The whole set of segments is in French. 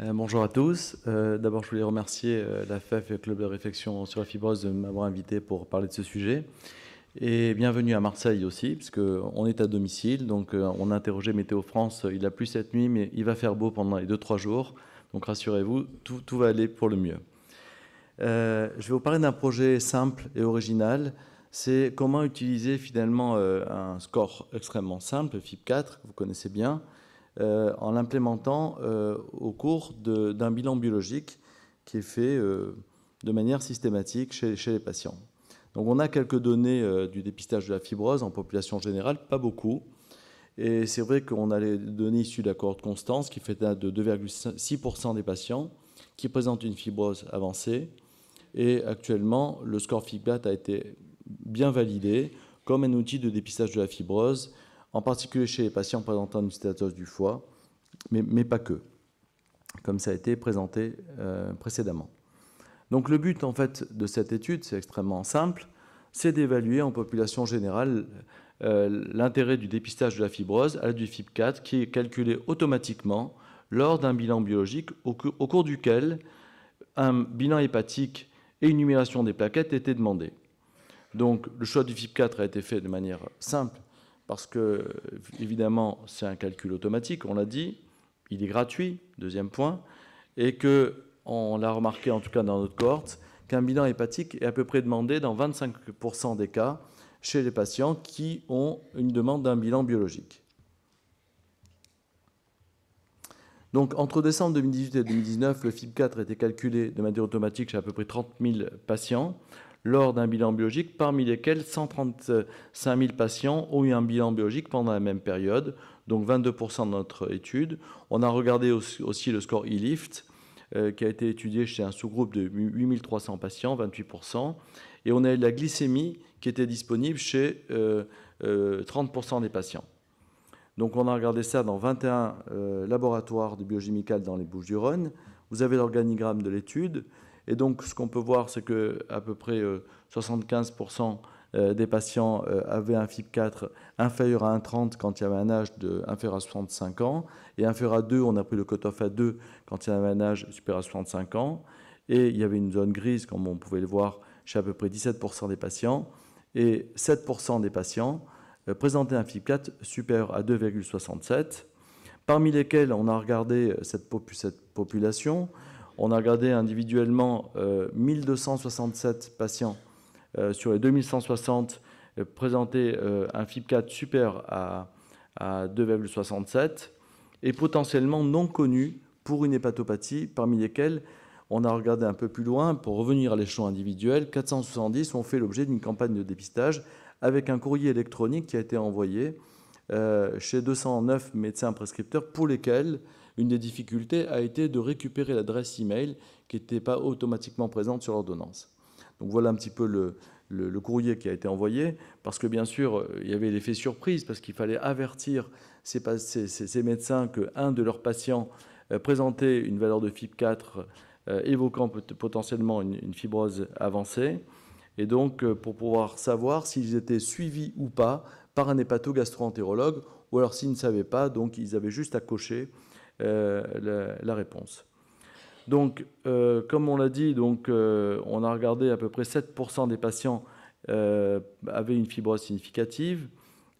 Euh, bonjour à tous. Euh, d'abord, je voulais remercier euh, la FEF e et le Club de réflexion sur la fibrose de m'avoir invité pour parler de ce sujet. Et bienvenue à Marseille aussi, puisqu'on est à domicile. Donc, on a interrogé Météo France. Il a plu cette nuit, mais il va faire beau pendant les 2-3 jours. Donc, rassurez-vous, tout, va aller pour le mieux. je vais vous parler d'un projet simple et original. C'est comment utiliser finalement un score extrêmement simple, FIP4, que vous connaissez bien, euh, en l'implémentant euh, au cours d'un bilan biologique qui est fait euh, de manière systématique chez, chez, les patients. Donc on a quelques données du dépistage de la fibrose en population générale, pas beaucoup. Et c'est vrai qu'on a les données issues de la cohorte Constance, qui fait de 2,6% des patients qui présentent une fibrose avancée. Et actuellement, le score FIGBAT a été bien validé comme un outil de dépistage de la fibrose en particulier chez les patients présentant une stéatose du foie, mais, pas que, comme ça a été présenté euh, précédemment. Donc le but en fait de cette étude, c'est extrêmement simple, c'est d'évaluer en population générale euh, l'intérêt du dépistage de la fibrose à l'aide du FIB4 qui est calculé automatiquement lors d'un bilan biologique au, au, cours duquel un bilan hépatique et une numération des plaquettes étaient demandés. Donc le choix du FIB4 a été fait de manière simple parce que, évidemment, c'est un calcul automatique, on l'a dit, il est gratuit, deuxième point, et qu'on l'a remarqué en tout cas dans notre cohorte, qu'un bilan hépatique est à peu près demandé dans 25% des cas chez les patients qui ont une demande d'un bilan biologique. Donc, entre décembre 2018 et 2019, le FIB4 était calculé de manière automatique chez à peu près 30 000 patients lors d'un bilan biologique, parmi lesquels 135 000 patients ont eu un bilan biologique pendant la même période, donc 22% de notre étude. On a regardé aussi le score e-lift, euh, qui a été étudié chez un sous-groupe de 8300 patients, 28%. Et on a eu la glycémie qui était disponible chez 30% euh, euh, des patients. Donc on a regardé ça dans 21 laboratoires de biochimicales dans les Bouches-du-Rhône. Vous avez l'organigramme de l'étude. Et donc, ce qu'on peut voir, c'est que à peu près 75% euh, euh, des patients euh, avaient un FIP4 inférieur à 1,30 quand il y avait un âge de, inférieur à 65 ans, et inférieur à 2, on a pris le cut-off à 2 quand il y avait un âge supérieur à 65 ans, et il y avait une zone grise, comme on pouvait le voir chez à peu près 17% des patients, et 7% des patients présentaient un FIP4 supérieur à 2,67, parmi lesquels on a regardé cette, population, on a regardé individuellement 1267 euh, patients euh, sur les 2160 euh, présentés un FIP4 super à, 2,67 et potentiellement non connus pour une hépatopathie, parmi lesquels, on a regardé un peu plus loin, pour revenir à l'échelon individuel, 470 ont fait l'objet d'une campagne de dépistage avec un courrier électronique qui a été envoyé euh, chez 209 médecins prescripteurs pour lesquels une des difficultés a été de récupérer l'adresse email qui n'était pas automatiquement présente sur l'ordonnance. Donc voilà un petit peu le, courrier qui a été envoyé, parce que bien sûr, il y avait l'effet surprise, parce qu'il fallait avertir ces, ces, ces médecins qu'un de leurs patients euh, présentait une valeur de FIB4 euh, évoquant potentiellement une, fibrose avancée. Et donc, pour pouvoir savoir s'ils étaient suivis ou pas par un hépato ou alors s'ils ne savaient pas, donc ils avaient juste à cocher euh, la, réponse. Donc, euh, comme on l'a dit, donc, euh, on a regardé à peu près 7% des patients avaient une fibrose significative.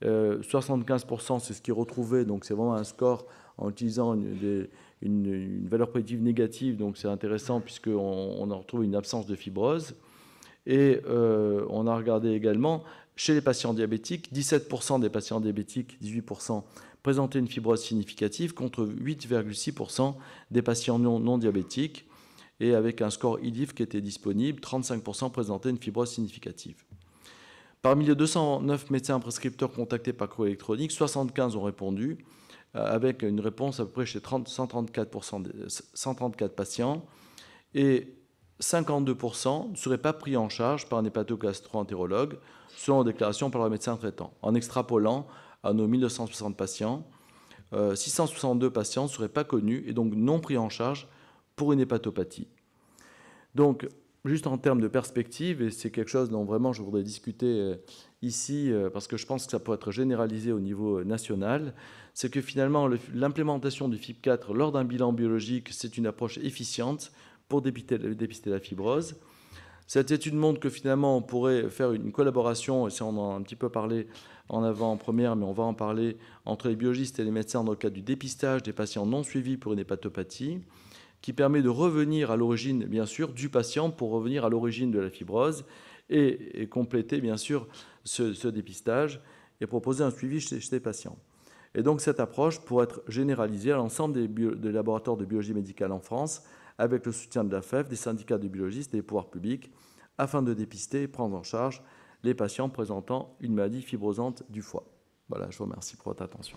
75%, c'est ce qu'ils retrouvaient, donc c'est vraiment un score en utilisant une, valeur positive négative, donc c'est intéressant puisqu'on on en retrouve une absence de fibrose. Et euh, on a regardé également chez les patients diabétiques, 17% des patients diabétiques, 18%, présentaient une fibrose significative contre 8,6% des patients non, diabétiques. Et avec un score IDIF qui était disponible, 35% présentaient une fibrose significative. Parmi les 209 médecins prescripteurs contactés par courrier électronique, 75 ont répondu, euh, avec une réponse à peu près chez 134, 134 patients. Et 52% ne seraient pas pris en charge par un hépatogastro-entérologue, selon la déclaration par le médecin traitant. En extrapolant à nos 1960 patients, 662 euh, patients ne seraient pas connus et donc non pris en charge pour une hépatopathie. Donc, juste en termes de perspective, et c'est quelque chose dont vraiment je voudrais discuter euh, ici, euh, parce que je pense que ça peut être généralisé au niveau national, c'est que finalement l'implémentation du FIP4 lors d'un bilan biologique, c'est une approche efficiente pour dépister, la fibrose. Cette étude montre que finalement, on pourrait faire une collaboration, et on en a un petit peu parlé en avant-première, en mais on va en parler entre les biologistes et les médecins dans le cadre du dépistage des patients non suivis pour une hépatopathie, qui permet de revenir à l'origine, bien sûr, du patient pour revenir à l'origine de la fibrose et, compléter, bien sûr, ce, dépistage et proposer un suivi chez, ces patients. Et donc, cette approche pourrait être généralisée à l'ensemble des laboratoires de biologie médicale en France avec le soutien de la FEF, e des syndicats de biologistes et des pouvoirs publics, afin de dépister et prendre en charge les patients présentant une maladie fibrosante du foie. Voilà, je vous remercie pour votre attention.